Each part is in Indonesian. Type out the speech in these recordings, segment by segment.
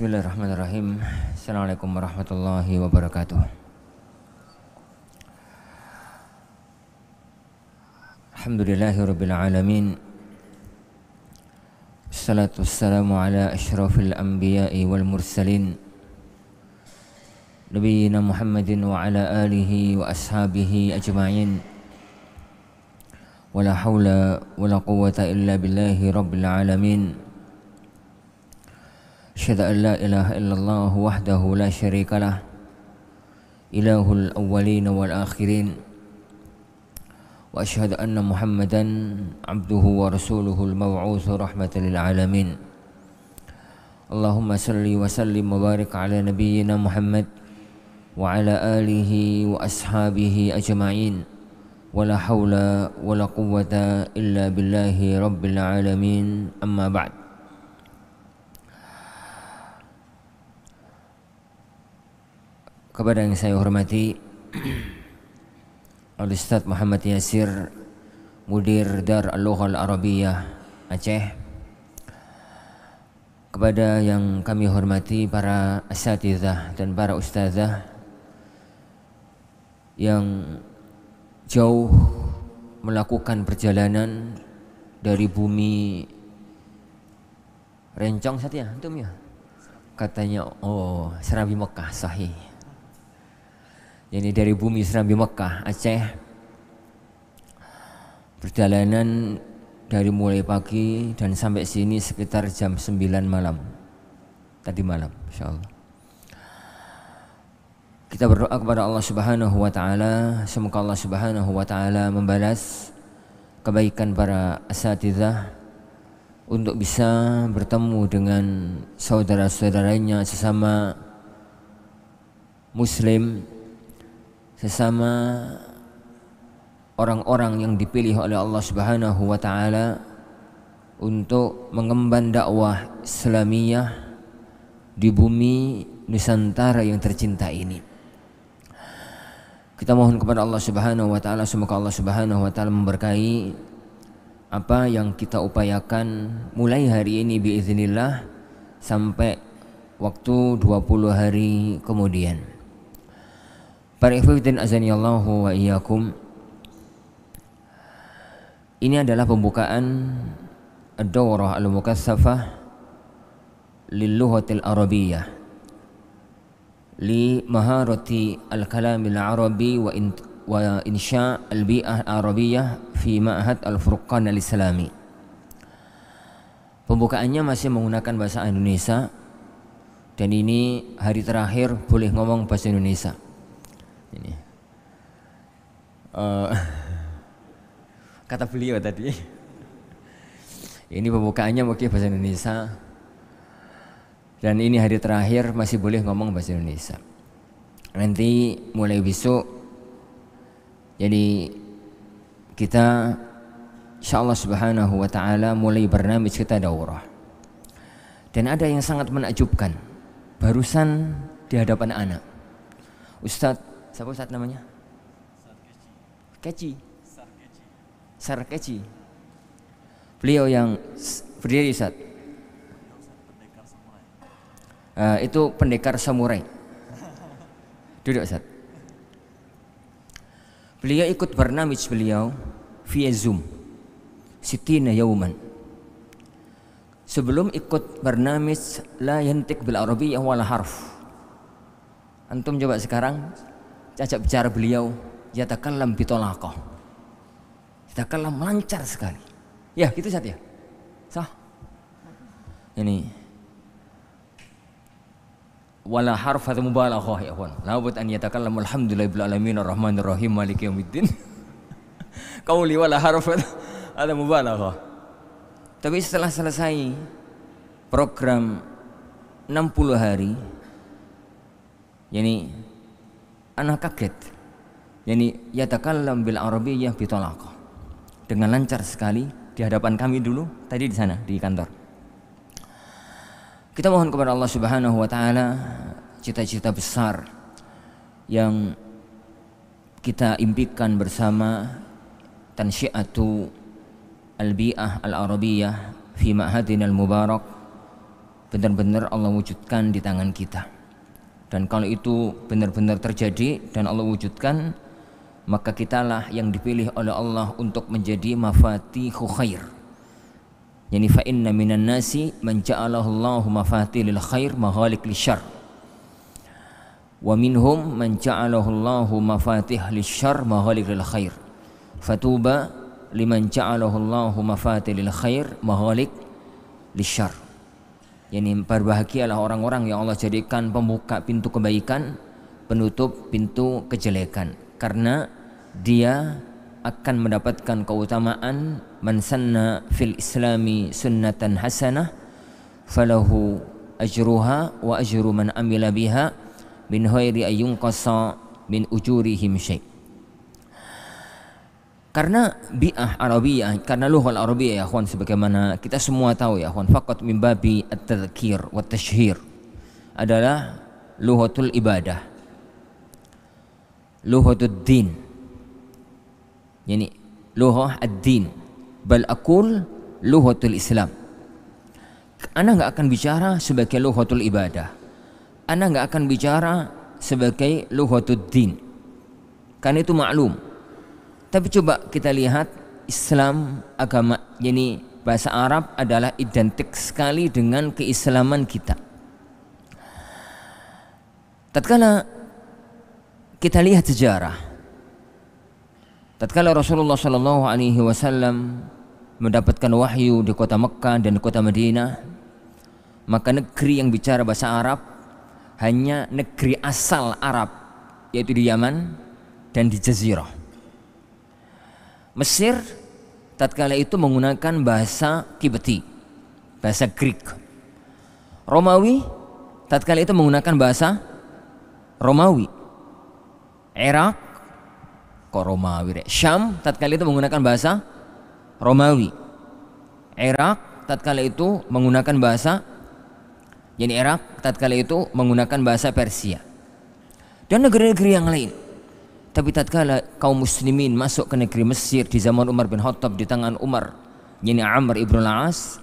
Bismillahirrahmanirrahim. Assalamualaikum warahmatullahi wabarakatuh. Alhamdulillahi rabbil alamin. Wassalatu wassalamu ala ashrafil anbiya'i wal mursalin. Nabiina Muhammadin wa ala alihi wa ashabihi ajma'in. Wala haula wala quwata illa billahi rabbil alamin. أشهد أن لا إله إلا الله وحده لا شريك له إله الأولين والآخرين وأشهد أن محمدا عبده ورسوله المبعوث رحمة للعالمين اللهم صل وسلم وبارك على نبينا محمد وعلى آله وأصحابه أجمعين ولا حول ولا قوة إلا بالله رب العالمين أما بعد kepada yang saya hormati Al Ustaz Muhammad Yasir Mudir Dar Al-Lughah Al-Arabiyah Aceh kepada yang kami hormati para asatidah dan para ustazah yang jauh melakukan perjalanan dari bumi Rencong saja ya? antum ya katanya oh Serabi Mekah sahih ini dari bumi Serambi Mekah Aceh perjalanan dari mulai pagi dan sampai sini sekitar jam 9 malam tadi malam insya Allah kita berdoa kepada Allah Subhanahu wa taala semoga Allah Subhanahu wa taala membalas kebaikan para asatidzah untuk bisa bertemu dengan saudara-saudaranya sesama muslim sesama orang-orang yang dipilih oleh Allah Subhanahu wa taala untuk mengemban dakwah Islamiyah di bumi Nusantara yang tercinta ini. Kita mohon kepada Allah Subhanahu wa taala semoga Allah Subhanahu wa taala memberkahi apa yang kita upayakan mulai hari ini biiznillah sampai waktu 20 hari kemudian. Para ikhwidin azanillahu wa iyyakum. Ini adalah pembukaan Ad-Dawrah Al-Mukassafah Lil-Lughatil Arabiyyah لمهارة الكلام العربي وإنشاء البيئة العربية في معهد الفرقان الإسلامي Pembukaannya masih menggunakan bahasa Indonesia dan ini hari terakhir boleh ngomong bahasa Indonesia ini uh, kata beliau tadi ini pembukaannya mungkin bahasa Indonesia dan ini hari terakhir masih boleh ngomong bahasa Indonesia nanti mulai besok jadi kita insya Allah subhanahu wa ta'ala mulai bernama kita daurah dan ada yang sangat menakjubkan barusan di hadapan anak Ustadz Siapa Ustaz namanya? Keci. Sar Keci. Beliau yang berdiri Ustaz. Uh, eh, itu pendekar samurai. Duduk Ustaz. Beliau ikut bernamis beliau via Zoom. Sitina yauman. Sebelum ikut bernamis la yantik bil arabiyyah wala harf. Antum coba sekarang ajak bicara beliau yatakallam bitolaqah yatakallam lancar sekali ya gitu saja ya sah ini wala harfat mubalaghah ya ikhwan labud an yatakallam alhamdulillahil alamin arrahmanir rahim maliki yaumiddin qauli wala harfat ada mubalaghah tapi setelah selesai program 60 hari yani anak kaget yakni yatakallam bil arabiyyah aku dengan lancar sekali di hadapan kami dulu tadi di sana di kantor kita mohon kepada Allah Subhanahu wa taala cita-cita besar yang kita impikan bersama tansyiatu al-bi'ah al-arabiyyah fi ma'hadin al-mubarak benar-benar Allah wujudkan di tangan kita dan kalau itu benar-benar terjadi dan Allah wujudkan maka kitalah yang dipilih oleh Allah untuk menjadi mafatihu khair yani fa inna minan nasi man ja'alahu Allah mafatihil khair maghalik lisyarr wa minhum man ja'alahu Allah mafatih lisyarr maghalik lil khair fatuba liman ja'alahu mafatih lil khair maghalik lisyarr yakni berbahagialah orang-orang yang Allah jadikan pembuka pintu kebaikan penutup pintu kejelekan karena dia akan mendapatkan keutamaan man sanna fil islami sunnatan hasanah falahu ajruha wa ajru man amila biha min khairi ayyun qasa min ujurihim syekh Karena bi'ah Arabiyah, karena lughal Arabiyah ya akhwan sebagaimana kita semua tahu ya akhwan faqat min babi at-tadhkir wa tashhir adalah luhatul ibadah. Luhatul din. Yani luhah ad-din. Bal akul luhatul Islam. Anda nggak akan bicara sebagai luhatul ibadah. Anda nggak akan bicara sebagai luhatul din. Karena itu maklum tapi coba kita lihat Islam agama ini bahasa Arab adalah identik sekali dengan keislaman kita. Tatkala kita lihat sejarah, tatkala Rasulullah Shallallahu Alaihi Wasallam mendapatkan wahyu di kota Mekah dan di kota Madinah, maka negeri yang bicara bahasa Arab hanya negeri asal Arab, yaitu di Yaman dan di Jazirah. Mesir tatkala itu menggunakan bahasa Kibeti, bahasa Greek. Romawi tatkala itu menggunakan bahasa Romawi. Irak kok Romawi Syam tatkala itu menggunakan bahasa Romawi. Irak tatkala itu menggunakan bahasa jadi Irak tatkala itu menggunakan bahasa Persia. Dan negeri-negeri yang lain. Tapi tatkala kaum muslimin masuk ke negeri Mesir di zaman Umar bin Khattab di tangan Umar yakni Amr ibn al-As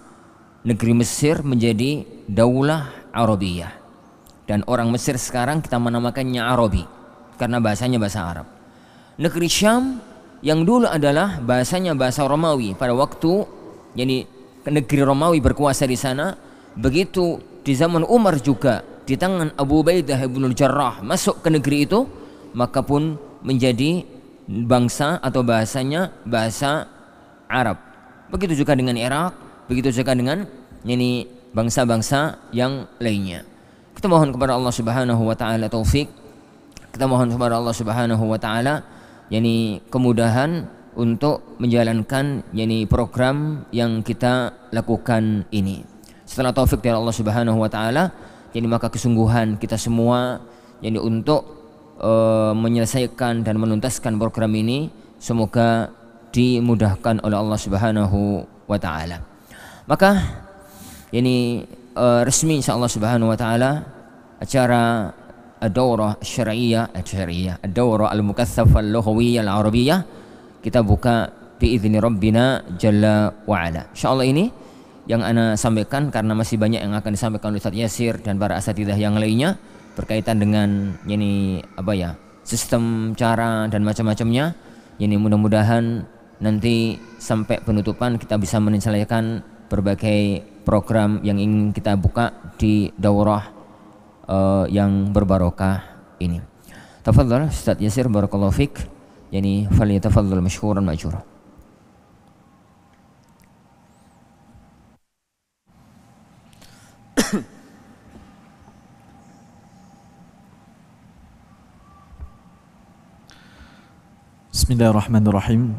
negeri Mesir menjadi daulah Arabiyah dan orang Mesir sekarang kita menamakannya Arabi karena bahasanya bahasa Arab negeri Syam yang dulu adalah bahasanya bahasa Romawi pada waktu yakni negeri Romawi berkuasa di sana begitu di zaman Umar juga di tangan Abu Baidah bin Jarrah masuk ke negeri itu maka pun menjadi bangsa atau bahasanya bahasa Arab. Begitu juga dengan Irak, begitu juga dengan ini bangsa-bangsa yang lainnya. Kita mohon kepada Allah Subhanahu wa taala taufik. Kita mohon kepada Allah Subhanahu wa taala yakni kemudahan untuk menjalankan yakni program yang kita lakukan ini. Setelah taufik dari Allah Subhanahu wa taala, jadi maka kesungguhan kita semua yakni untuk Eh, menyelesaikan dan menuntaskan program ini semoga dimudahkan oleh Allah Subhanahu wa taala. Maka ini uh, resmi insyaallah Subhanahu wa taala acara ad-daurah syariah eh, syariah ad-daurah al mukatsaf al-lughawiyyah al-arabiyyah kita buka idzni rabbina jalla wa ala. Insyaallah ini yang ana sampaikan karena masih banyak yang akan disampaikan oleh Ustaz Yasir dan para asatidah yang lainnya berkaitan dengan ini apa ya sistem cara dan macam-macamnya ini mudah-mudahan nanti sampai penutupan kita bisa menyelesaikan berbagai program yang ingin kita buka di daurah uh, yang berbarokah ini. Tafadhal Ustaz Yasir barakallahu fik. Yani falyatafaddal masykuran majura. Ma Bismillahirrahmanirrahim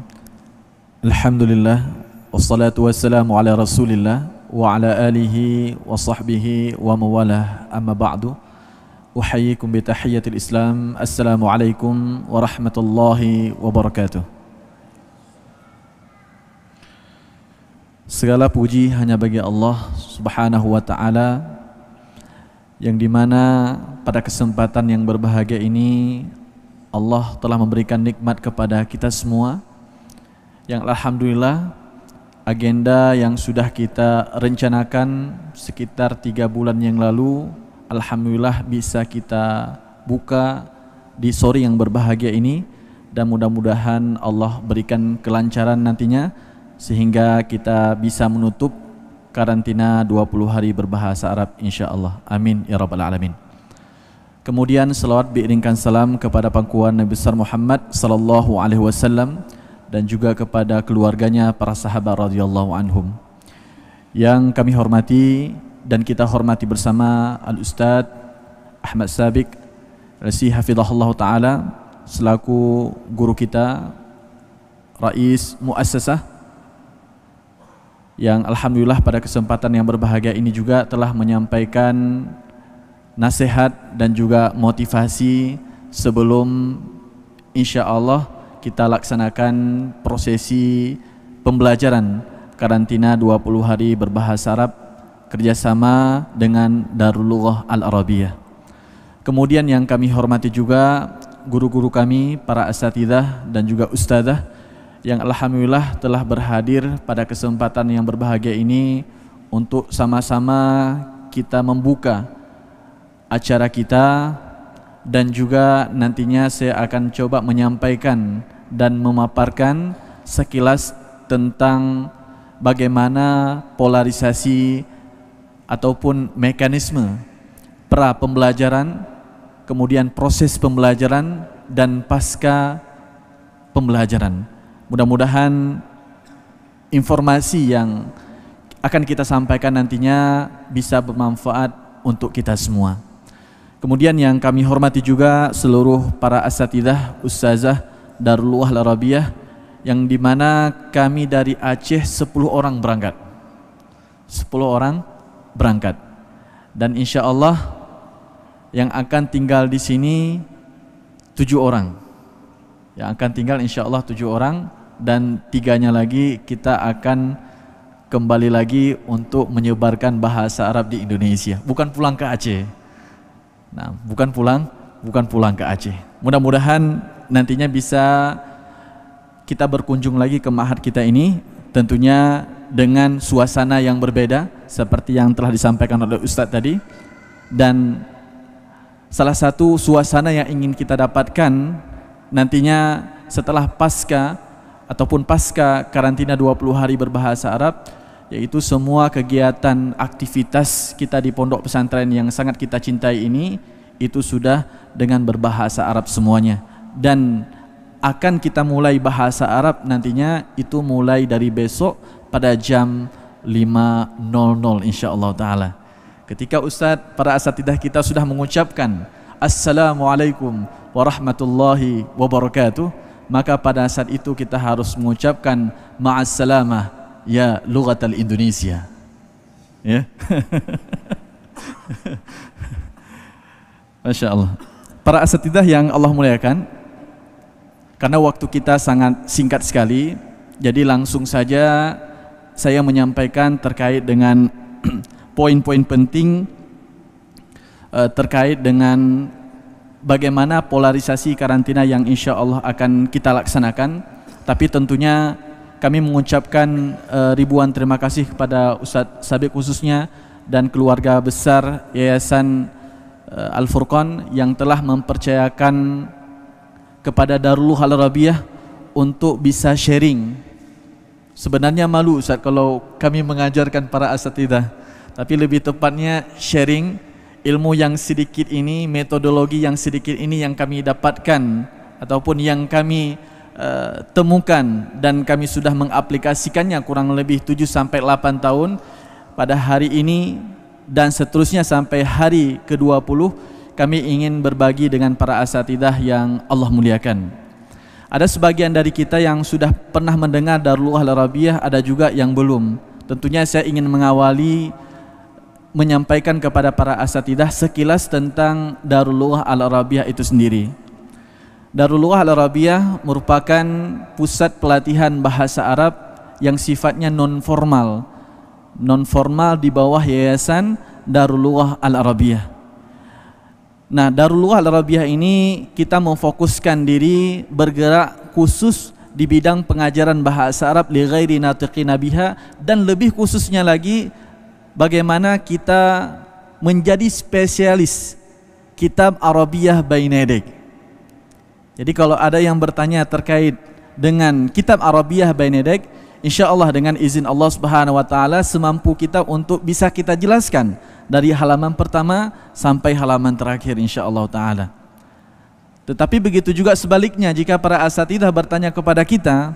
Alhamdulillah Wassalatu wassalamu ala rasulillah Wa ala alihi wa sahbihi wa mawalah Amma ba'du Uhayikum bitahiyatil islam Assalamualaikum warahmatullahi wabarakatuh Segala puji hanya bagi Allah subhanahu wa ta'ala Yang dimana pada kesempatan yang berbahagia ini Allah telah memberikan nikmat kepada kita semua yang Alhamdulillah agenda yang sudah kita rencanakan sekitar tiga bulan yang lalu Alhamdulillah bisa kita buka di sore yang berbahagia ini dan mudah-mudahan Allah berikan kelancaran nantinya sehingga kita bisa menutup karantina 20 hari berbahasa Arab insya Allah amin ya rabbal alamin Kemudian selawat diiringkan salam kepada pangkuan Nabi besar Muhammad sallallahu alaihi wasallam dan juga kepada keluarganya para sahabat radhiyallahu anhum. Yang kami hormati dan kita hormati bersama Al Ustaz Ahmad Sabik Rasi Hafizahullah Ta'ala selaku guru kita Rais Muassasah yang Alhamdulillah pada kesempatan yang berbahagia ini juga telah menyampaikan nasihat dan juga motivasi sebelum insya Allah kita laksanakan prosesi pembelajaran karantina 20 hari berbahasa Arab kerjasama dengan Darulullah Al-Arabiyah. Kemudian yang kami hormati juga guru-guru kami, para asatidah dan juga ustadzah yang Alhamdulillah telah berhadir pada kesempatan yang berbahagia ini untuk sama-sama kita membuka acara kita dan juga nantinya saya akan coba menyampaikan dan memaparkan sekilas tentang bagaimana polarisasi ataupun mekanisme pra pembelajaran, kemudian proses pembelajaran dan pasca pembelajaran. Mudah-mudahan informasi yang akan kita sampaikan nantinya bisa bermanfaat untuk kita semua. Kemudian yang kami hormati juga seluruh para asatidah, ustazah Darul Wahla arabiyah yang dimana kami dari Aceh 10 orang berangkat. 10 orang berangkat. Dan insya Allah yang akan tinggal di sini 7 orang. Yang akan tinggal insya Allah 7 orang dan tiganya lagi kita akan kembali lagi untuk menyebarkan bahasa Arab di Indonesia. Bukan pulang ke Aceh Nah, bukan pulang, bukan pulang ke Aceh. Mudah-mudahan nantinya bisa kita berkunjung lagi ke mahat kita ini tentunya dengan suasana yang berbeda seperti yang telah disampaikan oleh Ustadz tadi dan salah satu suasana yang ingin kita dapatkan nantinya setelah pasca ataupun pasca karantina 20 hari berbahasa Arab yaitu semua kegiatan aktivitas kita di pondok pesantren yang sangat kita cintai ini itu sudah dengan berbahasa Arab semuanya dan akan kita mulai bahasa Arab nantinya itu mulai dari besok pada jam 5.00 insyaallah taala. Ketika Ustadz para asatidah kita sudah mengucapkan Assalamualaikum warahmatullahi wabarakatuh maka pada saat itu kita harus mengucapkan ma'assalamah ya lughatal Indonesia. Ya. Masya Allah. Para asatidah yang Allah muliakan, karena waktu kita sangat singkat sekali, jadi langsung saja saya menyampaikan terkait dengan poin-poin penting eh, terkait dengan bagaimana polarisasi karantina yang insya Allah akan kita laksanakan, tapi tentunya kami mengucapkan uh, ribuan terima kasih kepada Ustadz Sabik khususnya dan keluarga besar Yayasan uh, eh, Al Furqan yang telah mempercayakan kepada Darul Hal Rabiah untuk bisa sharing. Sebenarnya malu Ustaz kalau kami mengajarkan para asatidah, tapi lebih tepatnya sharing ilmu yang sedikit ini, metodologi yang sedikit ini yang kami dapatkan ataupun yang kami Eh, temukan dan kami sudah mengaplikasikannya kurang lebih 7 sampai 8 tahun pada hari ini dan seterusnya sampai hari ke-20 kami ingin berbagi dengan para asatidah yang Allah muliakan. Ada sebagian dari kita yang sudah pernah mendengar Darul Al-Arabiyah, ada juga yang belum. Tentunya saya ingin mengawali menyampaikan kepada para asatidah sekilas tentang Darul Al-Arabiyah itu sendiri. Darul Lughah Al-Arabiyah merupakan pusat pelatihan bahasa Arab yang sifatnya non formal. Non formal di bawah Yayasan Darul Lughah Al-Arabiyah. Nah, Darul Lughah Al-Arabiyah ini kita memfokuskan diri bergerak khusus di bidang pengajaran bahasa Arab li ghairi natiqina biha dan lebih khususnya lagi bagaimana kita menjadi spesialis kitab Arabiyah Bainedek jadi kalau ada yang bertanya terkait dengan kitab Arabiah Bainedek, insya Allah dengan izin Allah Subhanahu Wa Taala semampu kita untuk bisa kita jelaskan dari halaman pertama sampai halaman terakhir insya Allah Taala. Tetapi begitu juga sebaliknya jika para asatidah bertanya kepada kita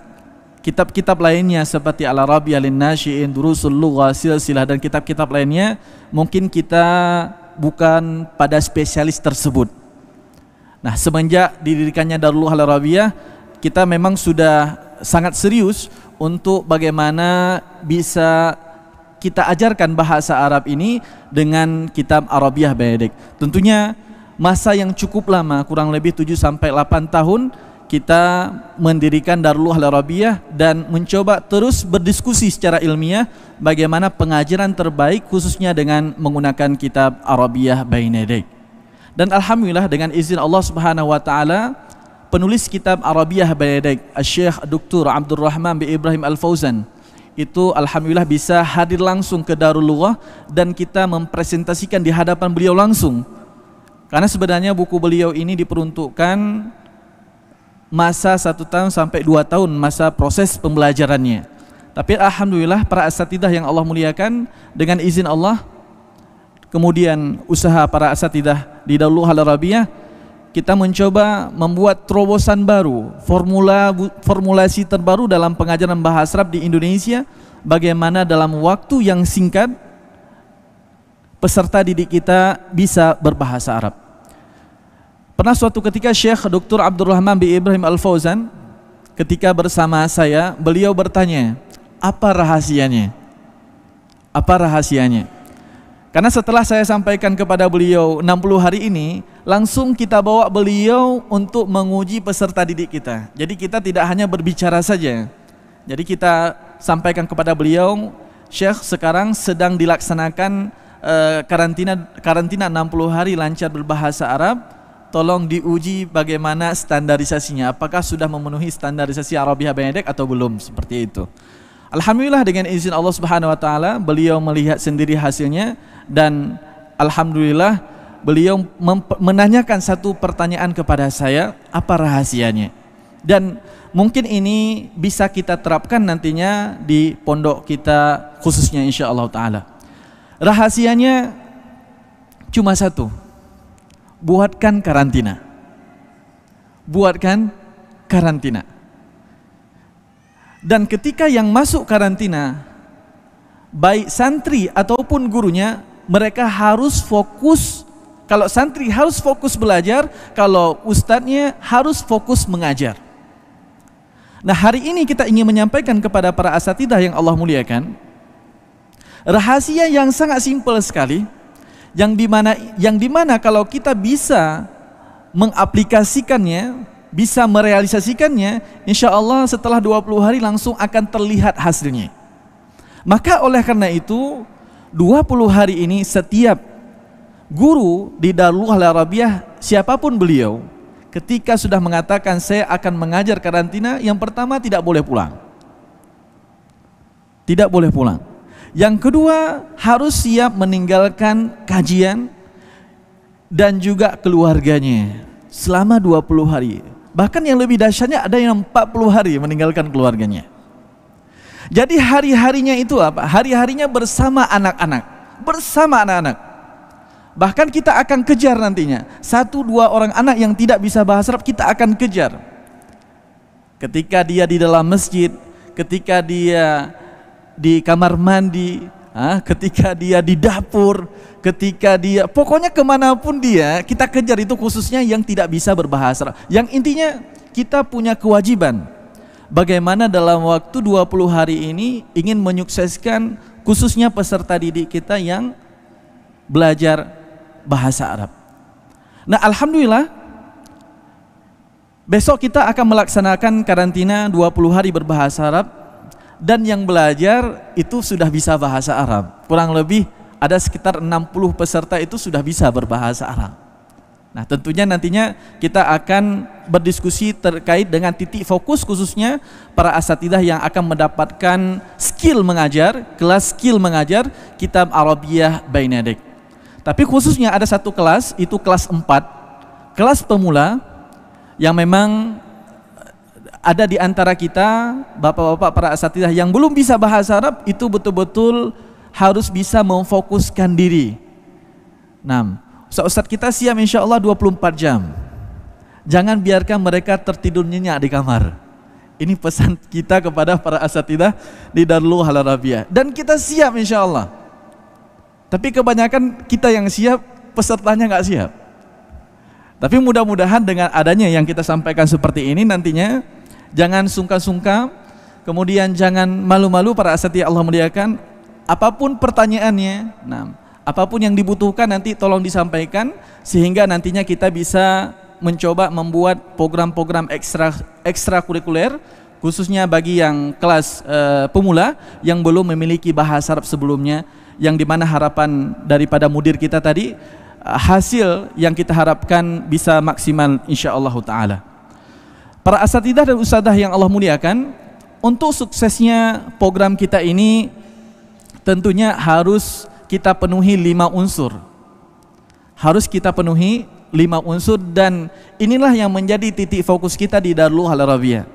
kitab-kitab lainnya seperti Al-Arabi, Al-Nashi'in, Durusul Lugha, Silsilah dan kitab-kitab lainnya mungkin kita bukan pada spesialis tersebut. Nah, semenjak didirikannya Darul Halarawiyah, kita memang sudah sangat serius untuk bagaimana bisa kita ajarkan bahasa Arab ini dengan kitab Arabiah Baedik. Tentunya masa yang cukup lama, kurang lebih 7 sampai 8 tahun kita mendirikan Darul Halarabiyah dan mencoba terus berdiskusi secara ilmiah bagaimana pengajaran terbaik khususnya dengan menggunakan kitab Arabiah Bainedek. Dan alhamdulillah dengan izin Allah Subhanahu wa taala penulis kitab Arabiah Bayadak Syekh Dr. Abdul Rahman bin Ibrahim Al Fauzan itu alhamdulillah bisa hadir langsung ke Darul Lughah dan kita mempresentasikan di hadapan beliau langsung. Karena sebenarnya buku beliau ini diperuntukkan masa satu tahun sampai dua tahun masa proses pembelajarannya. Tapi alhamdulillah para asatidah yang Allah muliakan dengan izin Allah kemudian usaha para asatidah di dahulu Hal Arabiyah kita mencoba membuat terobosan baru, formula formulasi terbaru dalam pengajaran bahasa Arab di Indonesia bagaimana dalam waktu yang singkat peserta didik kita bisa berbahasa Arab. Pernah suatu ketika Syekh Dr. Abdul Rahman bin Ibrahim Al-Fauzan ketika bersama saya, beliau bertanya, "Apa rahasianya?" Apa rahasianya? Karena setelah saya sampaikan kepada beliau 60 hari ini, langsung kita bawa beliau untuk menguji peserta didik kita. Jadi kita tidak hanya berbicara saja. Jadi kita sampaikan kepada beliau, Syekh sekarang sedang dilaksanakan uh, karantina karantina 60 hari lancar berbahasa Arab. Tolong diuji bagaimana standarisasinya. Apakah sudah memenuhi standarisasi Arabiah Benedek atau belum? Seperti itu. Alhamdulillah dengan izin Allah Subhanahu wa taala, beliau melihat sendiri hasilnya dan alhamdulillah beliau menanyakan satu pertanyaan kepada saya, apa rahasianya? Dan mungkin ini bisa kita terapkan nantinya di pondok kita khususnya insya Allah Ta'ala. Rahasianya cuma satu, buatkan karantina. Buatkan karantina. Dan ketika yang masuk karantina, baik santri ataupun gurunya mereka harus fokus kalau santri harus fokus belajar, kalau ustadznya harus fokus mengajar. Nah, hari ini kita ingin menyampaikan kepada para asatidah yang Allah muliakan rahasia yang sangat simpel sekali yang dimana yang dimana kalau kita bisa mengaplikasikannya bisa merealisasikannya insya Allah setelah 20 hari langsung akan terlihat hasilnya maka oleh karena itu 20 hari ini setiap guru di Darul Arabiah siapapun beliau ketika sudah mengatakan saya akan mengajar karantina yang pertama tidak boleh pulang tidak boleh pulang yang kedua harus siap meninggalkan kajian dan juga keluarganya selama 20 hari bahkan yang lebih dahsyatnya ada yang 40 hari meninggalkan keluarganya jadi hari-harinya itu apa? Hari-harinya bersama anak-anak, bersama anak-anak. Bahkan kita akan kejar nantinya. Satu dua orang anak yang tidak bisa bahasa Arab kita akan kejar. Ketika dia di dalam masjid, ketika dia di kamar mandi, ketika dia di dapur, ketika dia, pokoknya kemanapun dia, kita kejar itu khususnya yang tidak bisa berbahasa Arab. Yang intinya kita punya kewajiban bagaimana dalam waktu 20 hari ini ingin menyukseskan khususnya peserta didik kita yang belajar bahasa Arab. Nah, alhamdulillah besok kita akan melaksanakan karantina 20 hari berbahasa Arab dan yang belajar itu sudah bisa bahasa Arab. Kurang lebih ada sekitar 60 peserta itu sudah bisa berbahasa Arab. Nah, tentunya nantinya kita akan berdiskusi terkait dengan titik fokus khususnya para asatidah yang akan mendapatkan skill mengajar, kelas skill mengajar kitab Arabiyah Bainadik. Tapi khususnya ada satu kelas, itu kelas 4, kelas pemula yang memang eh, ada di antara kita bapak-bapak para asatidah yang belum bisa bahasa Arab itu betul-betul harus bisa memfokuskan diri. Nah, Ustaz kita siap, insya Allah 24 jam. Jangan biarkan mereka tertidur nyenyak di kamar. Ini pesan kita kepada para asatidah di Darul Halarabiyah. Arabia. Dan kita siap insya Allah. Tapi kebanyakan kita yang siap, pesertanya nggak siap. Tapi mudah-mudahan dengan adanya yang kita sampaikan seperti ini nantinya jangan sungkan-sungkan, kemudian jangan malu-malu para asatidah Allah muliakan apapun pertanyaannya. Nah, apapun yang dibutuhkan nanti tolong disampaikan sehingga nantinya kita bisa mencoba membuat program-program ekstra ekstrakurikuler khususnya bagi yang kelas e, pemula yang belum memiliki bahasa Arab sebelumnya yang dimana harapan daripada mudir kita tadi eh, hasil yang kita harapkan bisa maksimal insya insyaallah taala para asatidah dan usadah yang Allah muliakan untuk suksesnya program kita ini tentunya harus kita penuhi lima unsur. Harus kita penuhi lima unsur dan inilah yang menjadi titik fokus kita di Darul Halarabia.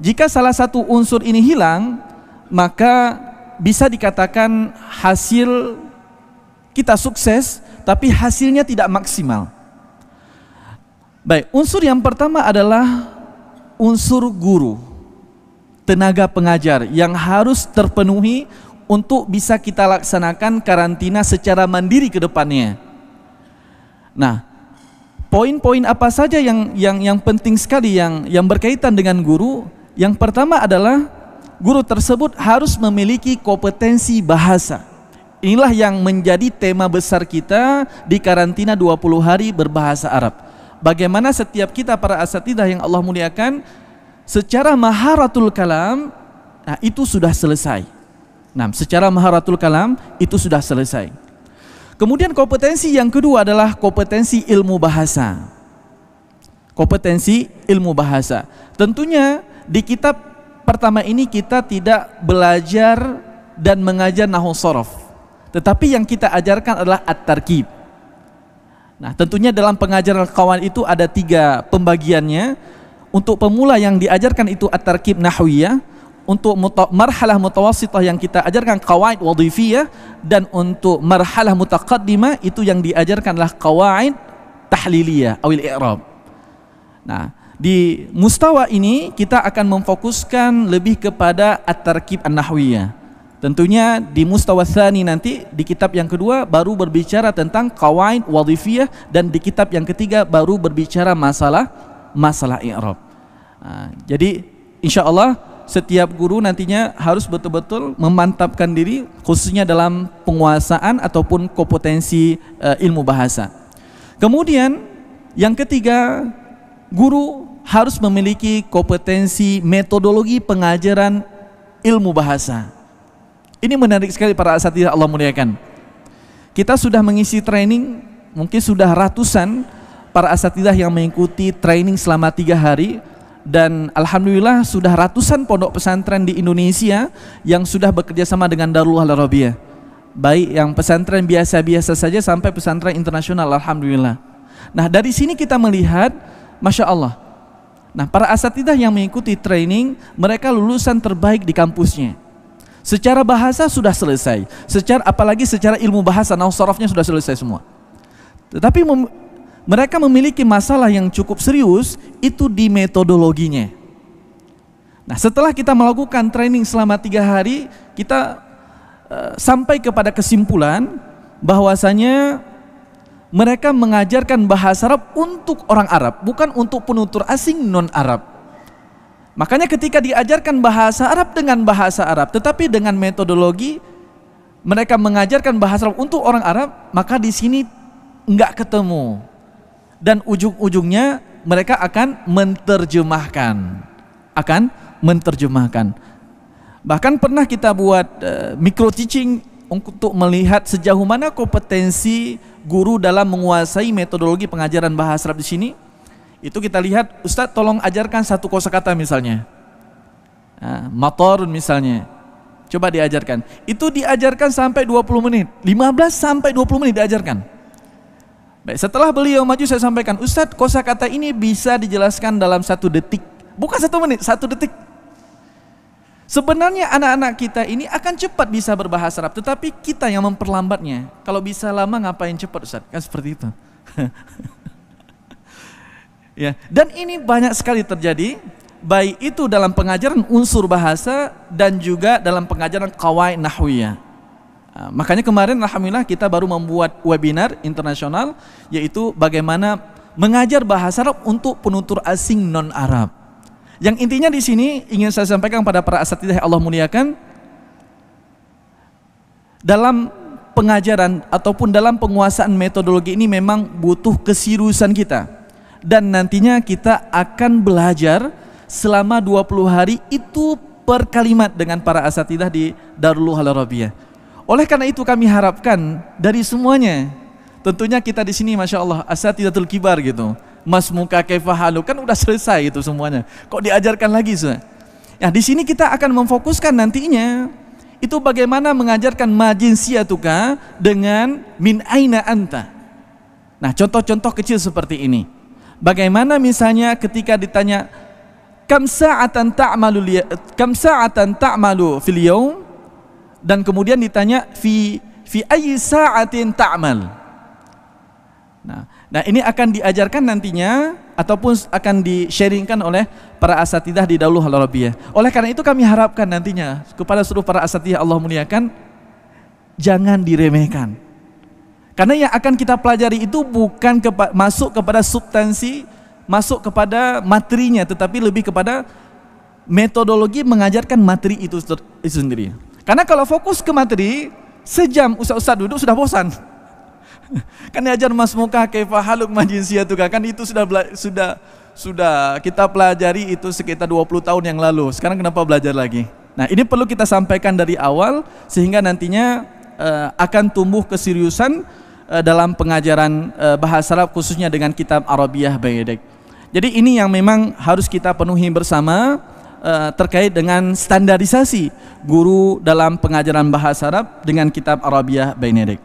Jika salah satu unsur ini hilang, maka bisa dikatakan hasil kita sukses tapi hasilnya tidak maksimal. Baik, unsur yang pertama adalah unsur guru, tenaga pengajar yang harus terpenuhi untuk bisa kita laksanakan karantina secara mandiri ke depannya. Nah, poin-poin apa saja yang yang yang penting sekali yang yang berkaitan dengan guru? Yang pertama adalah guru tersebut harus memiliki kompetensi bahasa. Inilah yang menjadi tema besar kita di karantina 20 hari berbahasa Arab. Bagaimana setiap kita para asatidah yang Allah muliakan secara maharatul kalam, nah itu sudah selesai Nah, secara maharatul kalam itu sudah selesai. Kemudian kompetensi yang kedua adalah kompetensi ilmu bahasa. Kompetensi ilmu bahasa. Tentunya di kitab pertama ini kita tidak belajar dan mengajar nahwu sorof. Tetapi yang kita ajarkan adalah at-tarkib. Nah, tentunya dalam pengajaran kawan itu ada tiga pembagiannya. Untuk pemula yang diajarkan itu at-tarkib nahwiyah, untuk muta, marhalah mutawasitah yang kita ajarkan kawaid wadhifiyah dan untuk marhalah mutaqaddimah itu yang diajarkanlah kawaid tahliliyah awil i'rab. Nah, di mustawa ini kita akan memfokuskan lebih kepada at-tarkib an-nahwiyah. Tentunya di mustawa tsani nanti di kitab yang kedua baru berbicara tentang kawaid wadhifiyah dan di kitab yang ketiga baru berbicara masalah masalah i'rab. Nah, jadi insyaallah setiap guru nantinya harus betul-betul memantapkan diri khususnya dalam penguasaan ataupun kompetensi e, ilmu bahasa. Kemudian yang ketiga, guru harus memiliki kompetensi metodologi pengajaran ilmu bahasa. Ini menarik sekali para asatidah Allah muliakan. Kita sudah mengisi training, mungkin sudah ratusan para asatidah yang mengikuti training selama tiga hari dan alhamdulillah sudah ratusan pondok pesantren di Indonesia yang sudah bekerja sama dengan Darul Harabiyah. Baik yang pesantren biasa-biasa saja sampai pesantren internasional alhamdulillah. Nah, dari sini kita melihat Masya Allah Nah, para asatidah yang mengikuti training, mereka lulusan terbaik di kampusnya. Secara bahasa sudah selesai, secara apalagi secara ilmu bahasa, nah sudah selesai semua. Tetapi mereka memiliki masalah yang cukup serius itu di metodologinya. Nah, setelah kita melakukan training selama tiga hari, kita e, sampai kepada kesimpulan bahwasanya mereka mengajarkan bahasa Arab untuk orang Arab, bukan untuk penutur asing non-Arab. Makanya ketika diajarkan bahasa Arab dengan bahasa Arab, tetapi dengan metodologi mereka mengajarkan bahasa Arab untuk orang Arab, maka di sini nggak ketemu dan ujung-ujungnya mereka akan menterjemahkan akan menterjemahkan bahkan pernah kita buat uh, micro teaching untuk melihat sejauh mana kompetensi guru dalam menguasai metodologi pengajaran bahasa Arab di sini itu kita lihat Ustadz tolong ajarkan satu kosakata misalnya nah, motor misalnya coba diajarkan itu diajarkan sampai 20 menit 15 sampai 20 menit diajarkan Baik, setelah beliau maju saya sampaikan, kosa kata ini bisa dijelaskan dalam satu detik, bukan satu menit, satu detik. Sebenarnya anak-anak kita ini akan cepat bisa berbahasa Arab, tetapi kita yang memperlambatnya. Kalau bisa lama ngapain cepat Ustadz? Kan seperti itu. ya, dan ini banyak sekali terjadi, baik itu dalam pengajaran unsur bahasa dan juga dalam pengajaran kawaid nahwiyah. Ah, makanya kemarin alhamdulillah kita baru membuat webinar internasional yaitu bagaimana mengajar bahasa Arab untuk penutur asing non Arab. Yang intinya di sini ingin saya sampaikan pada para asatidah Allah muliakan dalam pengajaran ataupun dalam penguasaan metodologi ini memang butuh keseriusan kita dan nantinya kita akan belajar selama 20 hari itu per kalimat dengan para asatidah di Darul Arabiyah. Oleh karena itu kami harapkan dari semuanya. Tentunya kita di sini Masya Allah tidak kibar gitu. Mas muka kefahalu kan udah selesai itu semuanya. Kok diajarkan lagi sudah? Nah di sini kita akan memfokuskan nantinya itu bagaimana mengajarkan siatuka dengan min aina anta. Nah contoh-contoh kecil seperti ini. Bagaimana misalnya ketika ditanya kam sa'atan ta'malu kam sa'atan ta'malu fil yaum dan kemudian ditanya fi fi ayyi sa'atin ta'mal. Nah, nah ini akan diajarkan nantinya ataupun akan di-sharingkan oleh para asatidah di Daulul Harabiyah. Oleh karena itu kami harapkan nantinya kepada seluruh para asatidah Allah muliakan jangan diremehkan. Karena yang akan kita pelajari itu bukan kepa masuk kepada substansi, masuk kepada materinya, tetapi lebih kepada metodologi mengajarkan materi itu, itu sendiri. Karena kalau fokus ke materi, sejam ustaz-ustaz duduk sudah bosan. kan diajar mas muka kefa haluk itu kan itu sudah sudah sudah kita pelajari itu sekitar 20 tahun yang lalu. Sekarang kenapa belajar lagi? Nah, ini perlu kita sampaikan dari awal sehingga nantinya uh, akan tumbuh keseriusan uh, dalam pengajaran uh, bahasa Arab khususnya dengan kitab Arabiah Baidek. Jadi ini yang memang harus kita penuhi bersama Eh, terkait dengan standarisasi guru dalam pengajaran bahasa Arab dengan kitab Arabiah Benedict.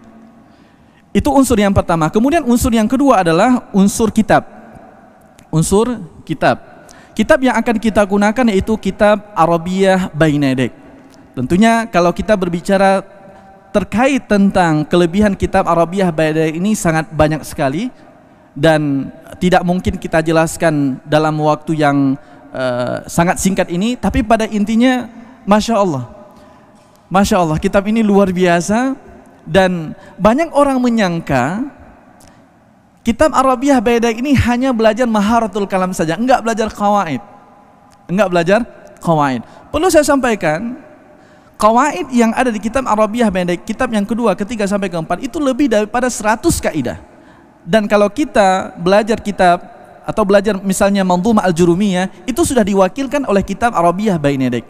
Itu unsur yang pertama. Kemudian unsur yang kedua adalah unsur kitab. Unsur kitab. Kitab yang akan kita gunakan yaitu kitab Arabiah Benedict. Tentunya kalau kita berbicara terkait tentang kelebihan kitab Arabiah Benedict ini sangat banyak sekali dan tidak mungkin kita jelaskan dalam waktu yang Eh, sangat singkat ini tapi pada intinya Masya Allah Masya Allah kitab ini luar biasa dan banyak orang menyangka kitab Arabiah Baidah ini hanya belajar maharatul kalam saja enggak belajar kawaid enggak belajar kawaid perlu saya sampaikan kawaid yang ada di kitab Arabiah Bendek, kitab yang kedua, ketiga sampai keempat itu lebih daripada 100 kaidah. Dan kalau kita belajar kitab atau belajar misalnya Manzumah Al-Jurumiyah itu sudah diwakilkan oleh kitab Arabiyah Bainedek.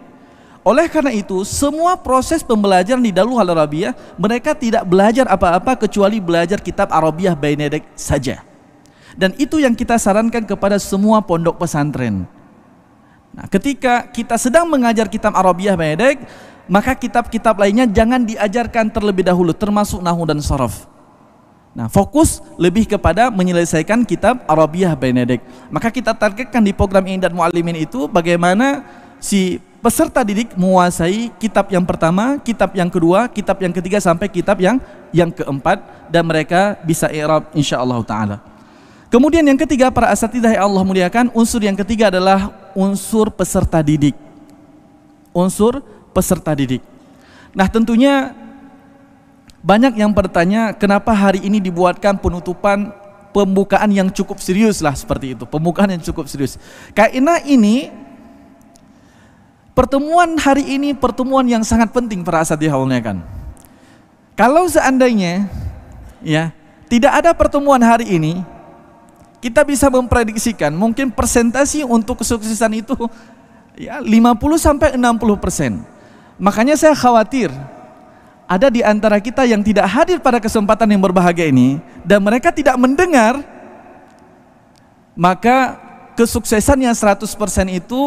Oleh karena itu, semua proses pembelajaran di Dalul Arabiyah mereka tidak belajar apa-apa kecuali belajar kitab Arabiyah Bainedek saja. Dan itu yang kita sarankan kepada semua pondok pesantren. Nah, ketika kita sedang mengajar kitab Arabiyah Bainedek, maka kitab-kitab lainnya jangan diajarkan terlebih dahulu termasuk nahu dan sorof Nah, fokus lebih kepada menyelesaikan kitab Arabiah Benedek. Maka kita targetkan di program ini dan Muallimin itu bagaimana si peserta didik menguasai kitab yang pertama, kitab yang kedua, kitab yang ketiga sampai kitab yang yang keempat dan mereka bisa i'rab insyaallah taala. Kemudian yang ketiga para asatidah yang Allah muliakan, unsur yang ketiga adalah unsur peserta didik. Unsur peserta didik. Nah, tentunya banyak yang bertanya kenapa hari ini dibuatkan penutupan pembukaan yang cukup serius lah seperti itu. Pembukaan yang cukup serius. Karena ini pertemuan hari ini pertemuan yang sangat penting para haulnya kan. Kalau seandainya ya tidak ada pertemuan hari ini, kita bisa memprediksikan mungkin persentasi untuk kesuksesan itu ya 50 sampai 60 persen. Makanya saya khawatir ada di antara kita yang tidak hadir pada kesempatan yang berbahagia ini dan mereka tidak mendengar maka kesuksesan yang 100% itu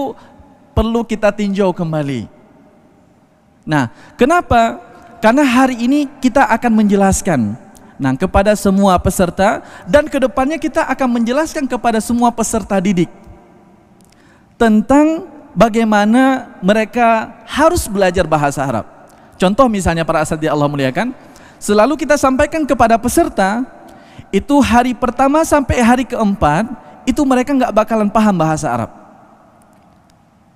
perlu kita tinjau kembali. Nah, kenapa? Karena hari ini kita akan menjelaskan nah kepada semua peserta dan kedepannya kita akan menjelaskan kepada semua peserta didik tentang bagaimana mereka harus belajar bahasa Arab. Contoh misalnya para di Allah muliakan, selalu kita sampaikan kepada peserta itu hari pertama sampai hari keempat itu mereka nggak bakalan paham bahasa Arab.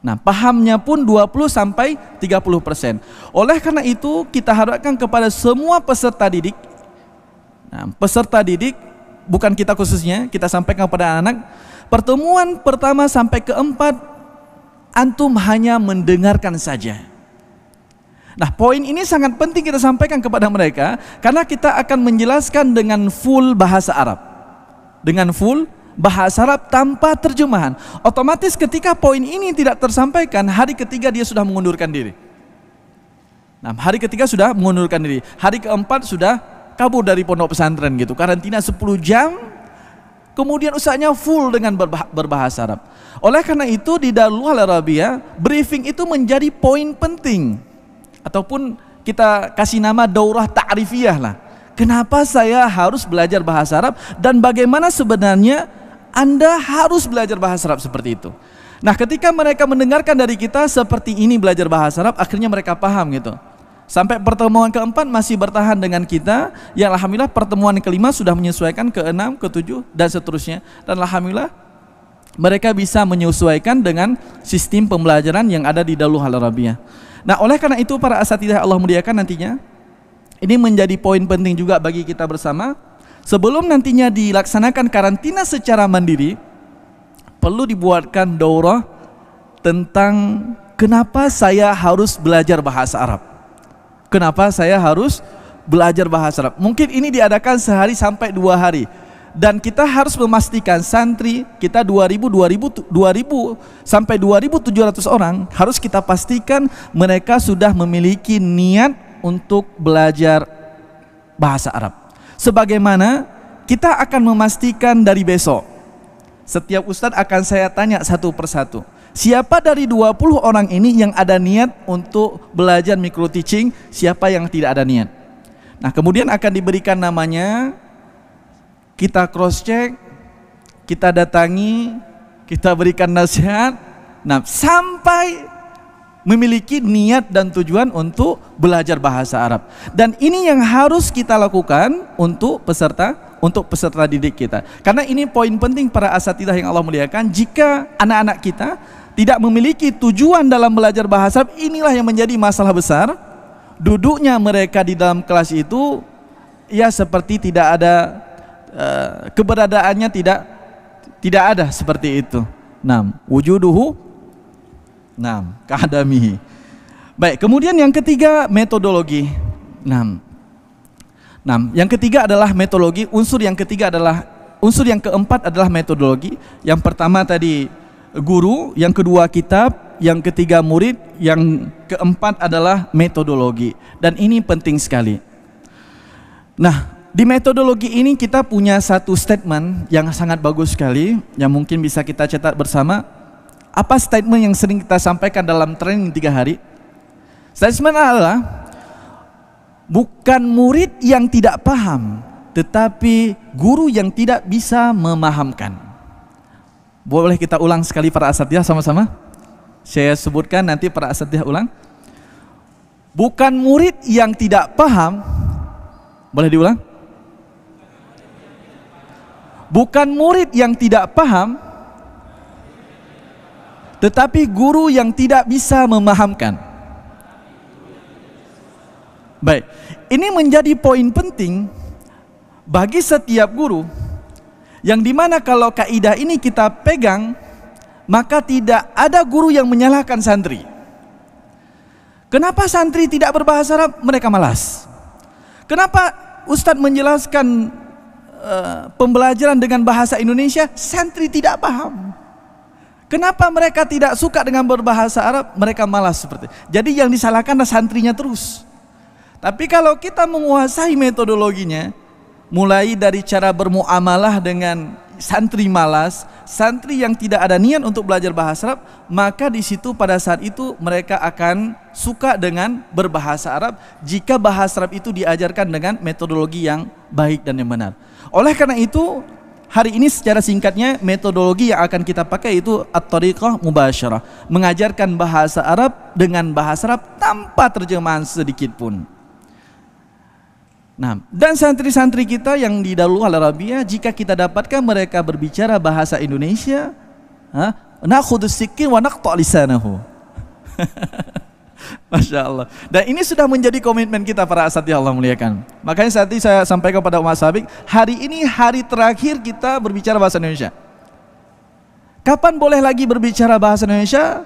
Nah, pahamnya pun 20 sampai 30 persen. Oleh karena itu, kita harapkan kepada semua peserta didik, nah, peserta didik bukan kita khususnya, kita sampaikan kepada anak, pertemuan pertama sampai keempat, antum hanya mendengarkan saja Nah, poin ini sangat penting kita sampaikan kepada mereka karena kita akan menjelaskan dengan full bahasa Arab. Dengan full bahasa Arab tanpa terjemahan. Otomatis ketika poin ini tidak tersampaikan, hari ketiga dia sudah mengundurkan diri. Nah, hari ketiga sudah mengundurkan diri. Hari keempat sudah kabur dari pondok pesantren gitu. Karantina 10 jam kemudian usahanya full dengan berbahasa Arab. Oleh karena itu di Darul Arabia, briefing itu menjadi poin penting ataupun kita kasih nama daurah ta'rifiyah lah. Kenapa saya harus belajar bahasa Arab dan bagaimana sebenarnya Anda harus belajar bahasa Arab seperti itu. Nah, ketika mereka mendengarkan dari kita seperti ini belajar bahasa Arab, akhirnya mereka paham gitu. Sampai pertemuan keempat masih bertahan dengan kita yang Alhamdulillah pertemuan kelima sudah menyesuaikan Keenam, ketujuh dan seterusnya Dan Alhamdulillah mereka bisa menyesuaikan dengan sistem pembelajaran yang ada di Dalul Al Nah, oleh karena itu para asatidah Allah muliakan nantinya ini menjadi poin penting juga bagi kita bersama. Sebelum nantinya dilaksanakan karantina secara mandiri, perlu dibuatkan daurah tentang kenapa saya harus belajar bahasa Arab. Kenapa saya harus belajar bahasa Arab? Mungkin ini diadakan sehari sampai dua hari dan kita harus memastikan santri kita 2000 2000 2000 sampai 2700 orang harus kita pastikan mereka sudah memiliki niat untuk belajar bahasa Arab. Sebagaimana kita akan memastikan dari besok setiap ustadz akan saya tanya satu persatu. Siapa dari 20 orang ini yang ada niat untuk belajar micro teaching, siapa yang tidak ada niat? Nah, kemudian akan diberikan namanya kita cross check, kita datangi, kita berikan nasihat. Nah, sampai memiliki niat dan tujuan untuk belajar bahasa Arab. Dan ini yang harus kita lakukan untuk peserta untuk peserta didik kita. Karena ini poin penting para asatidah yang Allah muliakan, jika anak-anak kita tidak memiliki tujuan dalam belajar bahasa Arab, inilah yang menjadi masalah besar. Duduknya mereka di dalam kelas itu ya seperti tidak ada Eh, keberadaannya tidak tidak ada seperti itu. Nam, wujuduhu nam kadamihi. Baik, kemudian yang ketiga metodologi. Nam. Nam, yang ketiga adalah metodologi, unsur yang ketiga adalah unsur yang keempat adalah metodologi. Yang pertama tadi guru, yang kedua kitab, yang ketiga murid, yang keempat adalah metodologi. Dan ini penting sekali. Nah, di metodologi ini kita punya satu statement yang sangat bagus sekali yang mungkin bisa kita cetak bersama. Apa statement yang sering kita sampaikan dalam training tiga hari? Statement adalah bukan murid yang tidak paham, tetapi guru yang tidak bisa memahamkan. Boleh kita ulang sekali para asatidah sama-sama? Saya sebutkan nanti para asatidah ulang. Bukan murid yang tidak paham, boleh diulang? bukan murid yang tidak paham, tetapi guru yang tidak bisa memahamkan. Baik, ini menjadi poin penting bagi setiap guru yang dimana kalau kaidah ini kita pegang maka tidak ada guru yang menyalahkan santri. Kenapa santri tidak berbahasa Arab? Mereka malas. Kenapa Ustadz menjelaskan Eh, pembelajaran dengan bahasa Indonesia, santri tidak paham. Kenapa mereka tidak suka dengan berbahasa Arab? Mereka malas seperti. Itu. Jadi yang disalahkan adalah santrinya terus. Tapi kalau kita menguasai metodologinya, mulai dari cara bermuamalah dengan santri malas, santri yang tidak ada niat untuk belajar bahasa Arab, maka di situ pada saat itu mereka akan suka dengan berbahasa Arab jika bahasa Arab itu diajarkan dengan metodologi yang baik dan yang benar. Oleh karena itu, hari ini secara singkatnya metodologi yang akan kita pakai itu at-tariqah mubasyarah, mengajarkan bahasa Arab dengan bahasa Arab tanpa terjemahan sedikit pun. Nah, dan santri-santri kita yang di Darul Arabia jika kita dapatkan mereka berbicara bahasa Indonesia, nah sikin wa naqta lisanahu. Masya Allah. Dan ini sudah menjadi komitmen kita para asatidz Allah muliakan. Makanya saat ini saya sampaikan kepada Mas Sabik, hari ini hari terakhir kita berbicara bahasa Indonesia. Kapan boleh lagi berbicara bahasa Indonesia?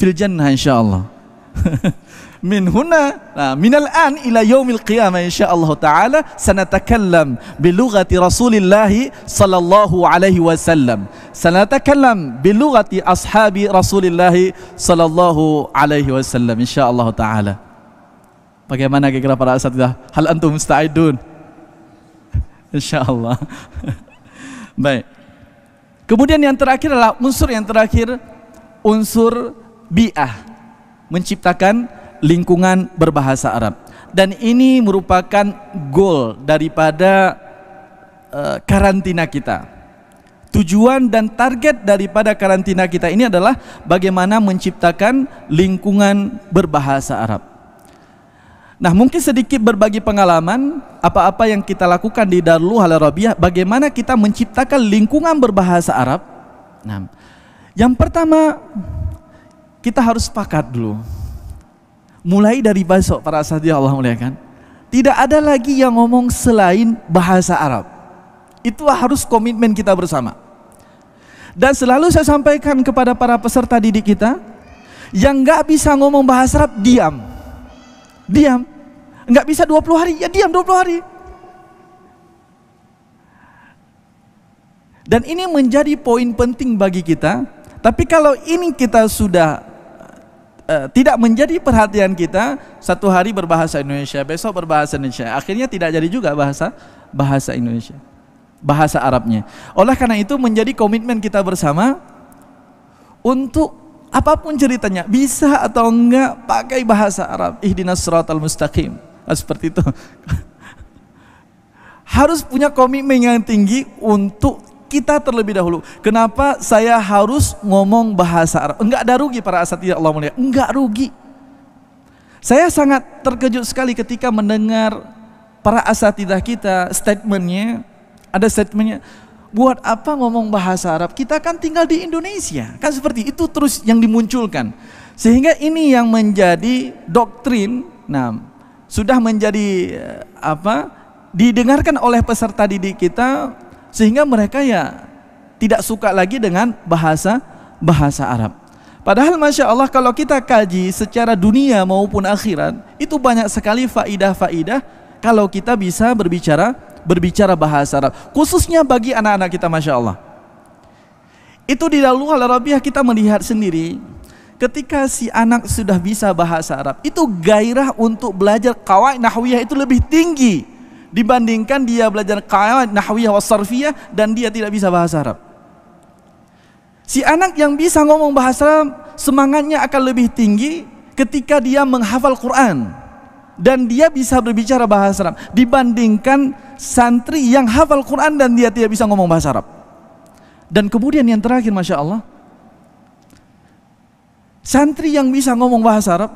Filjan, insya Allah. من هنا آه، من الآن إلى يوم القيامة إن شاء الله تعالى سنتكلم بلغة رسول الله صلى الله عليه وسلم سنتكلم بلغة أصحاب رسول الله صلى الله عليه وسلم إن شاء الله تعالى Bagaimana kira-kira para asatidah? Hal antum musta'idun? InsyaAllah. Baik. Kemudian yang terakhir adalah unsur yang terakhir, unsur bi'ah. Menciptakan lingkungan berbahasa Arab. Dan ini merupakan goal daripada uh, karantina kita. Tujuan dan target daripada karantina kita ini adalah bagaimana menciptakan lingkungan berbahasa Arab. Nah, mungkin sedikit berbagi pengalaman apa-apa yang kita lakukan di Darul Hal Arabiah, bagaimana kita menciptakan lingkungan berbahasa Arab. Nah, yang pertama kita harus sepakat dulu Mulai dari besok para asatidz Allah muliakan, tidak ada lagi yang ngomong selain bahasa Arab. Itu harus komitmen kita bersama. Dan selalu saya sampaikan kepada para peserta didik kita yang nggak bisa ngomong bahasa Arab diam. Diam. Nggak bisa 20 hari, ya diam 20 hari. Dan ini menjadi poin penting bagi kita. Tapi kalau ini kita sudah Eh, tidak menjadi perhatian kita satu hari berbahasa Indonesia, besok berbahasa Indonesia. Akhirnya tidak jadi juga bahasa bahasa Indonesia. Bahasa Arabnya. Oleh karena itu menjadi komitmen kita bersama untuk apapun ceritanya bisa atau enggak pakai bahasa Arab. Ihdinas siratal mustaqim. Ah, seperti itu. Harus punya komitmen yang tinggi untuk kita terlebih dahulu. Kenapa saya harus ngomong bahasa Arab? Enggak ada rugi para asatidah ya Allah mulia. Enggak rugi. Saya sangat terkejut sekali ketika mendengar para asatidah kita statementnya. Ada statementnya. Buat apa ngomong bahasa Arab? Kita kan tinggal di Indonesia. Kan seperti itu terus yang dimunculkan. Sehingga ini yang menjadi doktrin. Nah, sudah menjadi eh, apa? Didengarkan oleh peserta didik kita sehingga mereka ya tidak suka lagi dengan bahasa bahasa Arab. Padahal masya Allah kalau kita kaji secara dunia maupun akhirat itu banyak sekali faidah-faidah kalau kita bisa berbicara berbicara bahasa Arab khususnya bagi anak-anak kita masya Allah. Itu di Dalul Arabiah kita melihat sendiri ketika si anak sudah bisa bahasa Arab itu gairah untuk belajar kawaid nahwiyah itu lebih tinggi dibandingkan dia belajar kaya nahwiyah wasarfiyah dan dia tidak bisa bahasa Arab. Si anak yang bisa ngomong bahasa Arab semangatnya akan lebih tinggi ketika dia menghafal Quran dan dia bisa berbicara bahasa Arab dibandingkan santri yang hafal Quran dan dia tidak bisa ngomong bahasa Arab. Dan kemudian yang terakhir Masya Allah Santri yang bisa ngomong bahasa Arab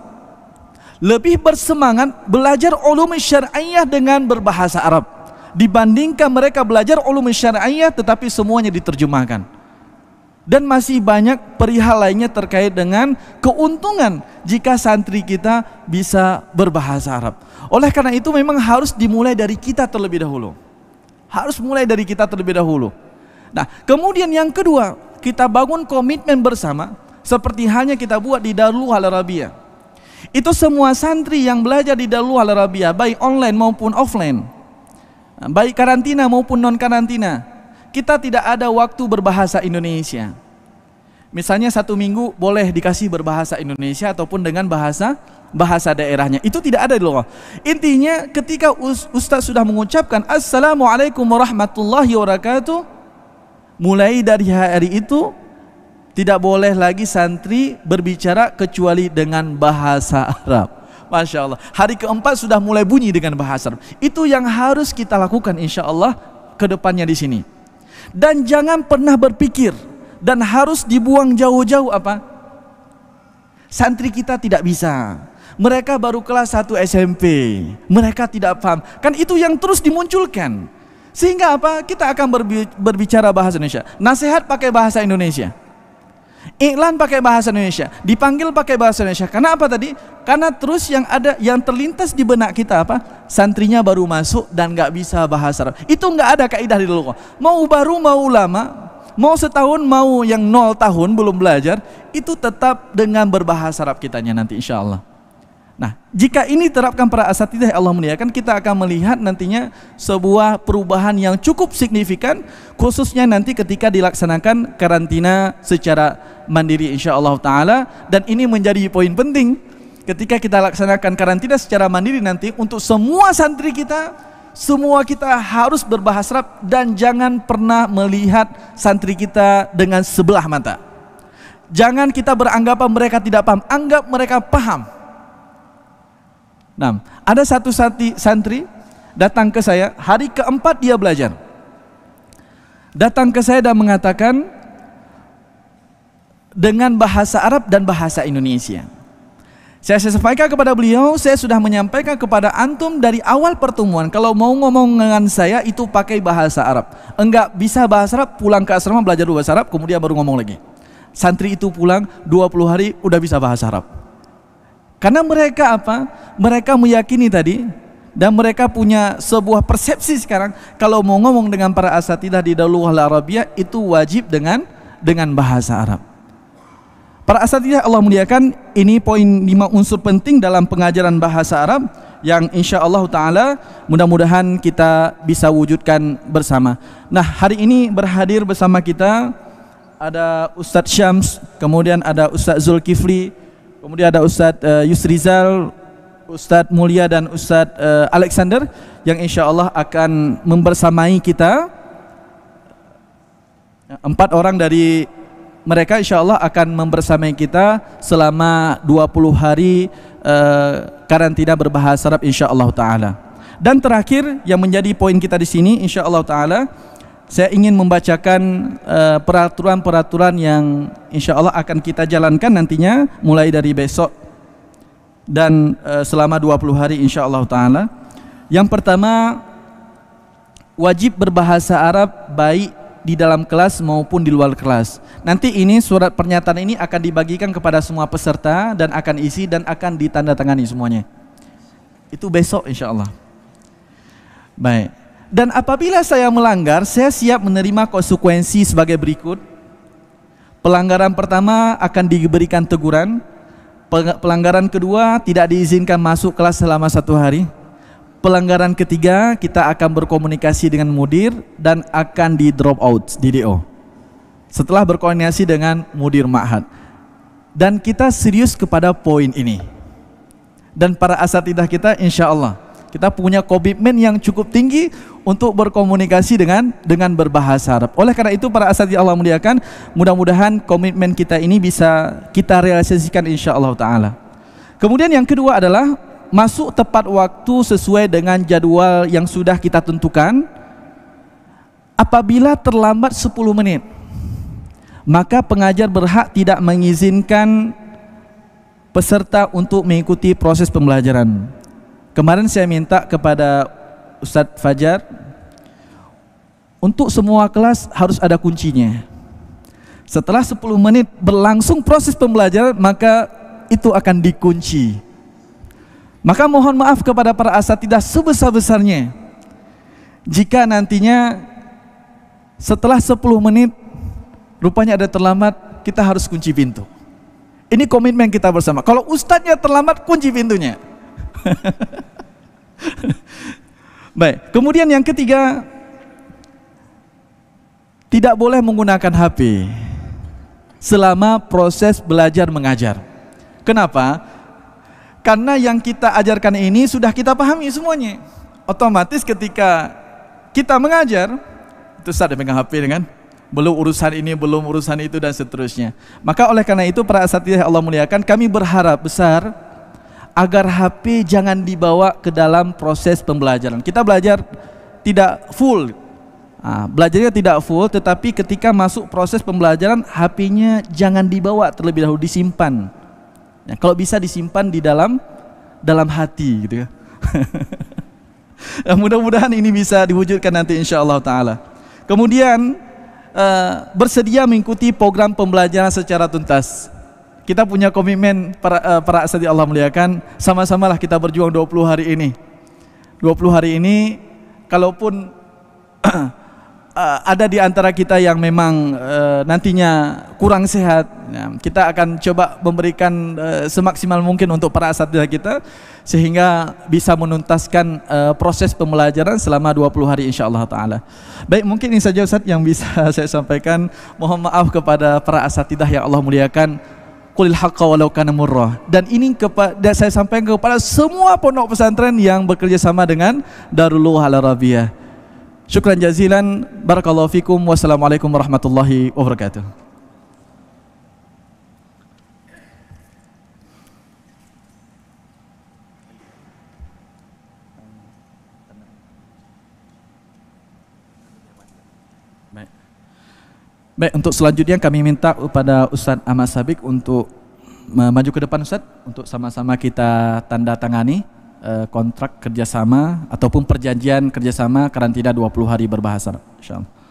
lebih bersemangat belajar ulum syariah dengan berbahasa Arab dibandingkan mereka belajar ulum syariah tetapi semuanya diterjemahkan dan masih banyak perihal lainnya terkait dengan keuntungan jika santri kita bisa berbahasa Arab. Oleh karena itu memang harus dimulai dari kita terlebih dahulu. Harus mulai dari kita terlebih dahulu. Nah, kemudian yang kedua, kita bangun komitmen bersama seperti hanya kita buat di Darul Al Arabia. Itu semua santri yang belajar di Darul Arabia baik online maupun offline. Baik karantina maupun non karantina. Kita tidak ada waktu berbahasa Indonesia. Misalnya satu minggu boleh dikasih berbahasa Indonesia ataupun dengan bahasa bahasa daerahnya. Itu tidak ada di luar Intinya ketika Ustaz sudah mengucapkan Assalamualaikum warahmatullahi wabarakatuh. Mulai dari hari itu tidak boleh lagi santri berbicara kecuali dengan bahasa Arab. Masya Allah. Hari keempat sudah mulai bunyi dengan bahasa Arab. Itu yang harus kita lakukan insya Allah ke depannya di sini. Dan jangan pernah berpikir dan harus dibuang jauh-jauh apa? Santri kita tidak bisa. Mereka baru kelas 1 SMP. Mereka tidak paham. Kan itu yang terus dimunculkan. Sehingga apa? Kita akan berbicara bahasa Indonesia. Nasihat pakai bahasa Indonesia. Iklan pakai bahasa Indonesia, dipanggil pakai bahasa Indonesia. Karena apa tadi? Karena terus yang ada yang terlintas di benak kita apa? Santrinya baru masuk dan nggak bisa bahasa Arab. Itu nggak ada kaidah di luar. Mau baru mau lama, mau setahun mau yang nol tahun belum belajar, itu tetap dengan berbahasa Arab kitanya nanti insya Allah. Nah, jika ini terapkan para asatidah Allah muliakan, kita akan melihat nantinya sebuah perubahan yang cukup signifikan, khususnya nanti ketika dilaksanakan karantina secara mandiri insya Allah Ta'ala. Dan ini menjadi poin penting ketika kita laksanakan karantina secara mandiri nanti untuk semua santri kita, semua kita harus berbahasa Arab dan jangan pernah melihat santri kita dengan sebelah mata. Jangan kita beranggapan mereka tidak paham, anggap mereka paham Nah, ada satu santri, santri datang ke saya, hari keempat dia belajar. Datang ke saya dan mengatakan dengan bahasa Arab dan bahasa Indonesia. Saya sampaikan kepada beliau, saya sudah menyampaikan kepada antum dari awal pertemuan. Kalau mau ngomong dengan saya itu pakai bahasa Arab. Enggak bisa bahasa Arab, pulang ke asrama belajar bahasa Arab, kemudian baru ngomong lagi. Santri itu pulang 20 hari udah bisa bahasa Arab. Karena mereka apa? Mereka meyakini tadi dan mereka punya sebuah persepsi sekarang kalau mau ngomong dengan para asatidah di Dalul Arabia itu wajib dengan dengan bahasa Arab. Para asatidah Allah muliakan ini poin lima unsur penting dalam pengajaran bahasa Arab yang insya Allah Ta'ala mudah-mudahan kita bisa wujudkan bersama. Nah hari ini berhadir bersama kita ada Ustadz Syams, kemudian ada Ustadz Zulkifli, Kemudian ada Ustaz uh, eh, Yusrizal, Ustaz Mulia dan Ustaz uh, Alexander yang insya Allah akan membersamai kita. Empat orang dari mereka insya Allah akan membersamai kita selama 20 hari uh, karantina berbahasa Arab insya Allah taala. Dan terakhir yang menjadi poin kita di sini insya Allah taala saya ingin membacakan eh, peraturan-peraturan uh, yang insya Allah akan kita jalankan nantinya mulai dari besok dan uh, selama 20 hari insya Allah ta'ala yang pertama wajib berbahasa Arab baik di dalam kelas maupun di luar kelas nanti ini surat pernyataan ini akan dibagikan kepada semua peserta dan akan isi dan akan ditandatangani semuanya itu besok insya Allah baik dan apabila saya melanggar, saya siap menerima konsekuensi sebagai berikut. Pelanggaran pertama akan diberikan teguran. Pelanggaran kedua tidak diizinkan masuk kelas selama satu hari. Pelanggaran ketiga kita akan berkomunikasi dengan mudir dan akan di drop out DDO. Setelah berkoordinasi dengan mudir ma'had. Dan kita serius kepada poin ini. Dan para asatidah kita insya Allah kita punya komitmen yang cukup tinggi untuk berkomunikasi dengan dengan berbahasa Arab. Oleh karena itu para asatidz Allah muliakan, mudah-mudahan komitmen kita ini bisa kita realisasikan insya Allah taala. Kemudian yang kedua adalah masuk tepat waktu sesuai dengan jadwal yang sudah kita tentukan. Apabila terlambat 10 menit, maka pengajar berhak tidak mengizinkan peserta untuk mengikuti proses pembelajaran. Kemarin saya minta kepada Ustadz Fajar, untuk semua kelas harus ada kuncinya. Setelah 10 menit berlangsung proses pembelajaran, maka itu akan dikunci. Maka mohon maaf kepada para tidak sebesar-besarnya jika nantinya setelah 10 menit rupanya ada terlambat, kita harus kunci pintu. Ini komitmen kita bersama. Kalau ustaznya terlambat, kunci pintunya. Baik, kemudian yang ketiga tidak boleh menggunakan HP selama proses belajar mengajar. Kenapa? Karena yang kita ajarkan ini sudah kita pahami semuanya. Otomatis ketika kita mengajar, itu saat pegang HP dengan belum urusan ini, belum urusan itu dan seterusnya. Maka oleh karena itu para asatidz Allah muliakan, kami berharap besar agar HP jangan dibawa ke dalam proses pembelajaran. Kita belajar tidak full, nah, belajarnya tidak full, tetapi ketika masuk proses pembelajaran, HP-nya jangan dibawa terlebih dahulu disimpan. Nah, kalau bisa disimpan di dalam dalam hati, gitu ya. nah, mudah-mudahan ini bisa diwujudkan nanti insya Allah Taala. Kemudian uh, bersedia mengikuti program pembelajaran secara tuntas. Kita punya komitmen para uh, para Allah muliakan, sama-samalah kita berjuang 20 hari ini. 20 hari ini kalaupun uh, ada di antara kita yang memang uh, nantinya kurang sehat, ya, kita akan coba memberikan uh, semaksimal mungkin untuk para asatidz kita sehingga bisa menuntaskan uh, proses pembelajaran selama 20 hari Allah taala. Baik, mungkin ini saja Ustaz yang bisa saya sampaikan. Mohon maaf kepada para asatidah yang Allah muliakan. qulil haqqa walau kana murrah dan ini kepada saya sampaikan kepada semua pondok pesantren yang bekerjasama dengan Darul Ulum Arabiyah. Syukran jazilan, barakallahu fikum wassalamualaikum warahmatullahi wabarakatuh. Baik, untuk selanjutnya kami minta kepada Ustadz Ahmad Sabik untuk maju ke depan Ustadz untuk sama-sama kita tanda tangani eh, kontrak kerjasama ataupun perjanjian kerjasama karantina 20 hari berbahasa. Insyaallah.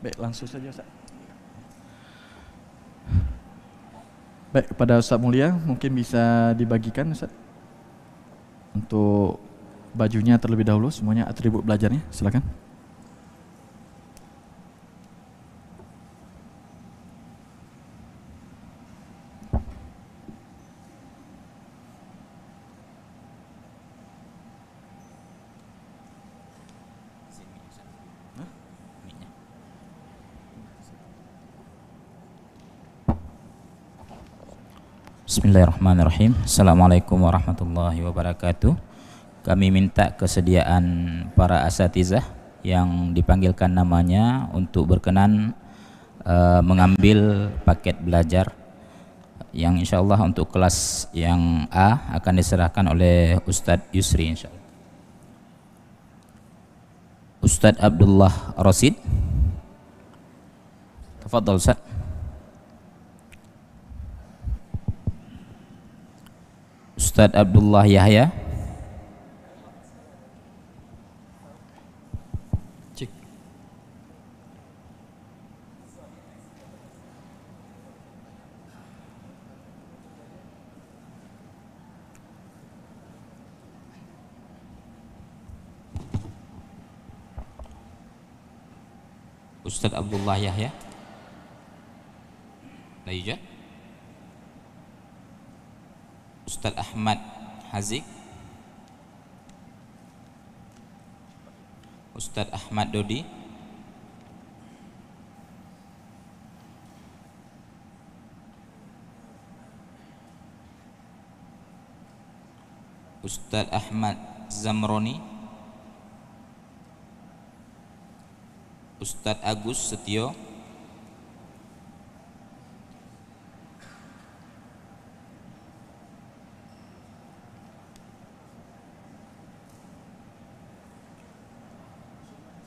Baik, langsung saja Ustaz. Baik, kepada Ustaz Mulia mungkin bisa dibagikan Ustaz. Untuk bajunya terlebih dahulu semuanya atribut belajarnya, silakan. Bismillahirrahmanirrahim Assalamualaikum warahmatullahi wabarakatuh Kami minta kesediaan para asatizah yang dipanggilkan namanya untuk berkenan uh, mengambil paket belajar yang insya Allah untuk kelas yang A akan diserahkan oleh Ustadz Yusri insya Allah. Ustadz Abdullah Rosid Tafadol Ustadz Ustadz Abdullah Yahya Cik. Ustadz Abdullah Yahya Nah, iya. Ustaz Ahmad Haziq Ustaz Ahmad Dodi Ustaz Ahmad Zamroni Ustaz Agus Setio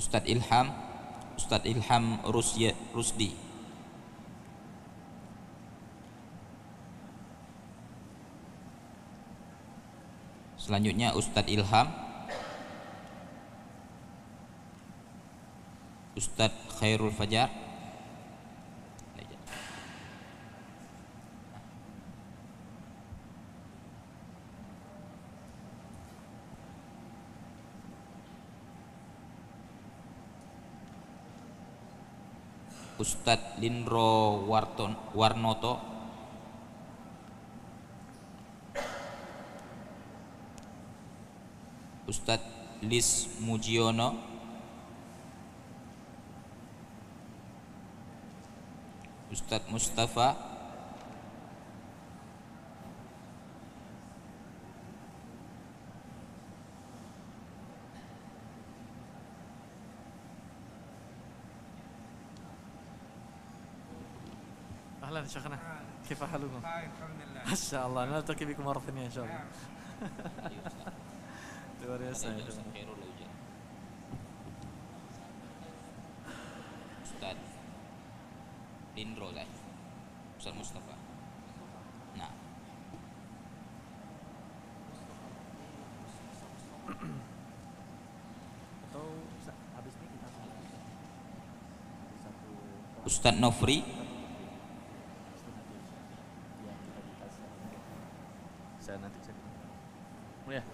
Ustadz Ilham Ustadz Ilham Rusya, Rusdi selanjutnya Ustadz Ilham Ustadz Khairul Fajar Ustadz Lindro Warnoto Ustadz Lis Mujiono Ustadz Mustafa شيخنا كيف حالكم؟ ما شاء الله نلتقي بكم مرة ثانية إن شاء الله Ustaz Mustafa nah atau Ustad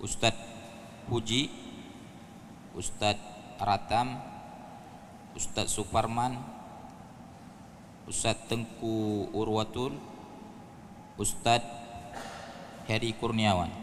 Ustadz Puji, Ustadz Ratam, Ustadz Suparman, Ustadz Tengku Urwatul, Ustadz Heri Kurniawan.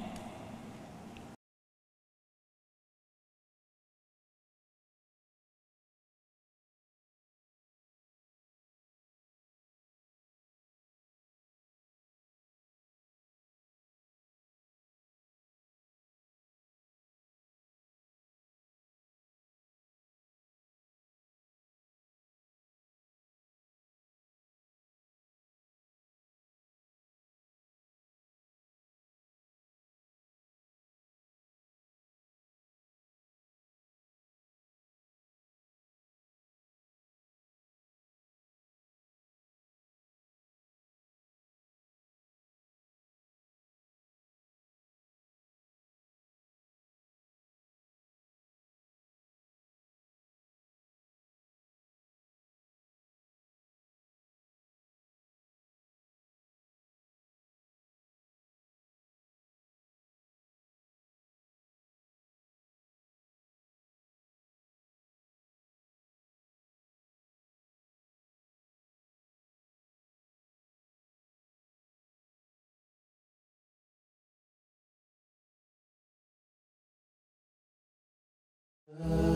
Uh...